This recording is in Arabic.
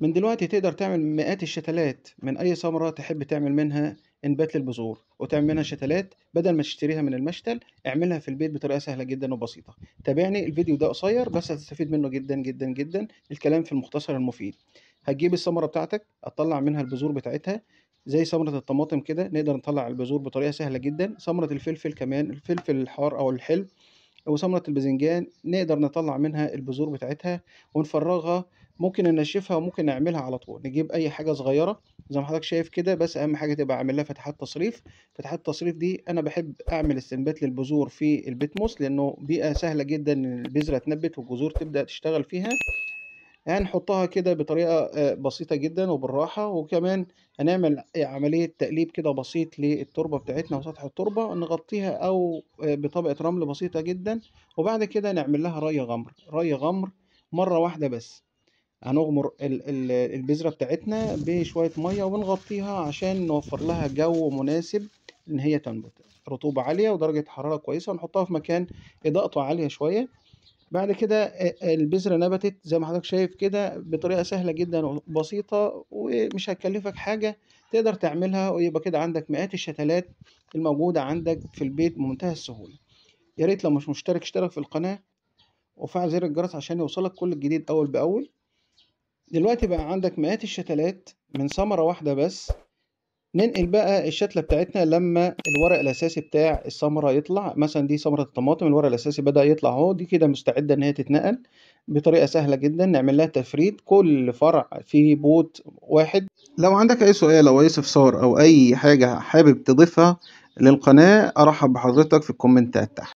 من دلوقتي تقدر تعمل مئات الشتلات من أي ثمرة تحب تعمل منها انبات للبذور وتعمل منها شتلات بدل ما تشتريها من المشتل اعملها في البيت بطريقة سهلة جدا وبسيطة تابعني الفيديو ده قصير بس هتستفيد منه جدا جدا جدا الكلام في المختصر المفيد هتجيب الثمرة بتاعتك هتطلع منها البذور بتاعتها زي ثمرة الطماطم كده نقدر نطلع البذور بطريقة سهلة جدا ثمرة الفلفل كمان الفلفل الحار أو الحلو وسمرة الباذنجان نقدر نطلع منها البذور بتاعتها ونفرغها ممكن ننشفها وممكن نعملها على طول نجيب اي حاجه صغيره زي ما حضرتك شايف كده بس اهم حاجه تبقى عامل لها فتحات تصريف فتحات التصريف دي انا بحب اعمل استنبات للبذور في البيتموس لانه بيئه سهله جدا ان البذره تنبت والجذور تبدا تشتغل فيها هنحطها يعني كده بطريقة آه، بسيطة جدا وبالراحة وكمان هنعمل عملية تقليب كده بسيط للتربة بتاعتنا وسطح التربة نغطيها أو آه، بطبقة رمل بسيطة جدا وبعد كده نعمل لها ري غمر ري غمر مرة واحدة بس هنغمر البذرة بتاعتنا بشوية مية ونغطيها عشان نوفر لها جو مناسب إن هي تنبت رطوبة عالية ودرجة حرارة كويسة ونحطها في مكان إضاءته عالية شوية بعد كده البذرة نبتت زي ما حضرتك شايف كده بطريقة سهلة جدا وبسيطة ومش هتكلفك حاجة تقدر تعملها ويبقى كده عندك مئات الشتلات الموجودة عندك في البيت بمنتهى السهولة يا ريت لو مش مشترك اشترك في القناة وفعل زر الجرس عشان يوصلك كل الجديد أول بأول دلوقتي بقى عندك مئات الشتلات من ثمرة واحدة بس ننقل بقى الشتله بتاعتنا لما الورق الاساسي بتاع السمره يطلع مثلا دي سمره الطماطم الورق الاساسي بدا يطلع اهو دي كده مستعده ان هي تتنقل بطريقه سهله جدا نعمل لها تفريد كل فرع فيه بوت واحد لو عندك اي سؤال او اي استفسار او اي حاجه حابب تضيفها للقناه ارحب بحضرتك في الكومنتات تحت